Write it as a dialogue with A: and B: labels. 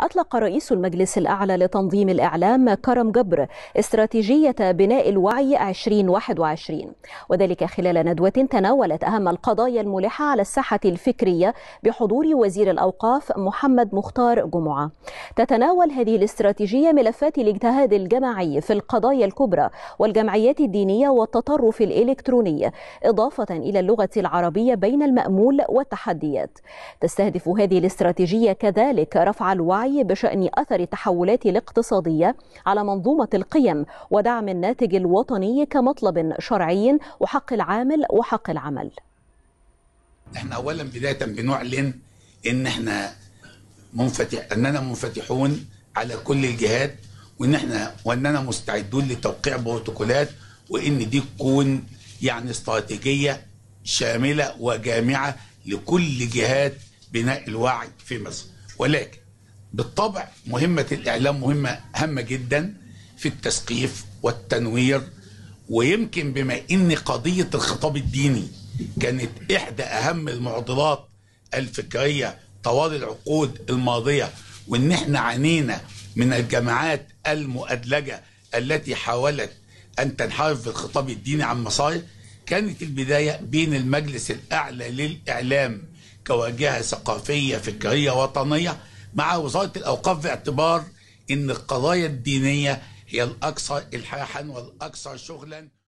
A: أطلق رئيس المجلس الأعلى لتنظيم الإعلام كرم جبر استراتيجية بناء الوعي 2021 وذلك خلال ندوة تناولت أهم القضايا الملحة على الساحة الفكرية بحضور وزير الأوقاف محمد مختار جمعة تتناول هذه الاستراتيجية ملفات الاجتهاد الجماعي في القضايا الكبرى والجمعيات الدينية والتطرف الإلكتروني إضافة إلى اللغة العربية بين المأمول والتحديات تستهدف هذه الاستراتيجية كذلك رفع الوعي الوعي بشأن أثر التحولات الاقتصادية على منظومة القيم ودعم الناتج الوطني كمطلب شرعي وحق العامل وحق العمل
B: احنا أولا بداية بنعلن إن احنا منفتح أننا منفتحون على كل الجهات وإن احنا وأننا مستعدون لتوقيع بروتوكولات وإن دي تكون يعني استراتيجية شاملة وجامعة لكل جهات بناء الوعي في مصر ولكن بالطبع مهمة الإعلام مهمة هامة جدا في التثقيف والتنوير ويمكن بما إن قضية الخطاب الديني كانت إحدى أهم المعضلات الفكرية طوال العقود الماضية وإن إحنا عانينا من الجماعات المؤدلجة التي حاولت أن تنحرف في الخطاب الديني عن مصاري كانت البداية بين المجلس الأعلى للإعلام كواجهة ثقافية فكرية وطنية مع وزاره الاوقاف باعتبار ان القضايا الدينيه هي الاكثر الحاحا والاكثر شغلا